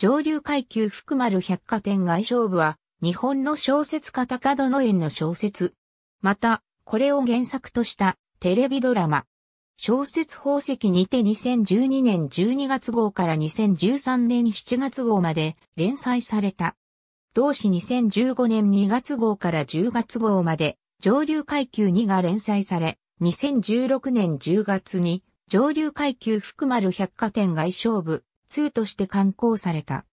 上流階級福丸百貨店外商部は、日本の小説家高の園の小説。また、これを原作としたテレビドラマ。小説宝石にて2012年12月号から2013年7月号まで連載された。同誌2015年2月号から10月号まで上流階級2が連載され、2016年10月に上流階級福丸百貨店外商部2として刊行された。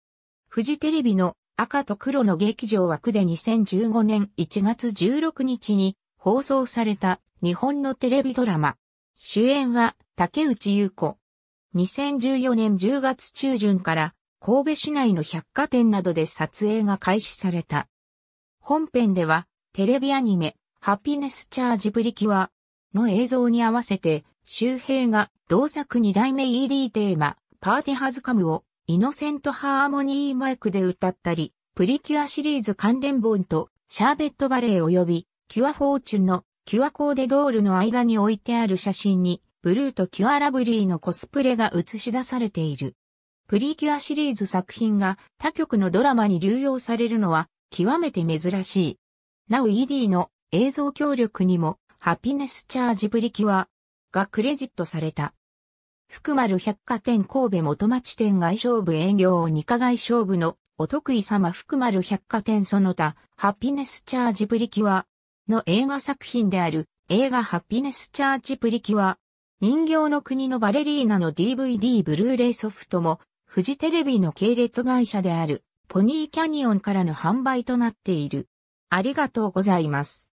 フジテレビの赤と黒の劇場枠で2015年1月16日に放送された日本のテレビドラマ。主演は竹内優子。2014年10月中旬から神戸市内の百貨店などで撮影が開始された。本編ではテレビアニメハピネスチャージブリキュアの映像に合わせて周平が同作二代目 ED テーマパーティハズカムをイノセントハーモニーマイクで歌ったり、プリキュアシリーズ関連本とシャーベットバレー及びキュアフォーチュンのキュアコーデドールの間に置いてある写真にブルーとキュアラブリーのコスプレが映し出されている。プリキュアシリーズ作品が他局のドラマに流用されるのは極めて珍しい。なお ED の映像協力にもハピネスチャージプリキュアがクレジットされた。福丸百貨店神戸元町店外商部営業二課外商部のお得意様福丸百貨店その他、ハッピネスチャージプリキュアの映画作品である映画ハッピネスチャージプリキュア人形の国のバレリーナの DVD ブルーレイソフトもフジテレビの系列会社であるポニーキャニオンからの販売となっている。ありがとうございます。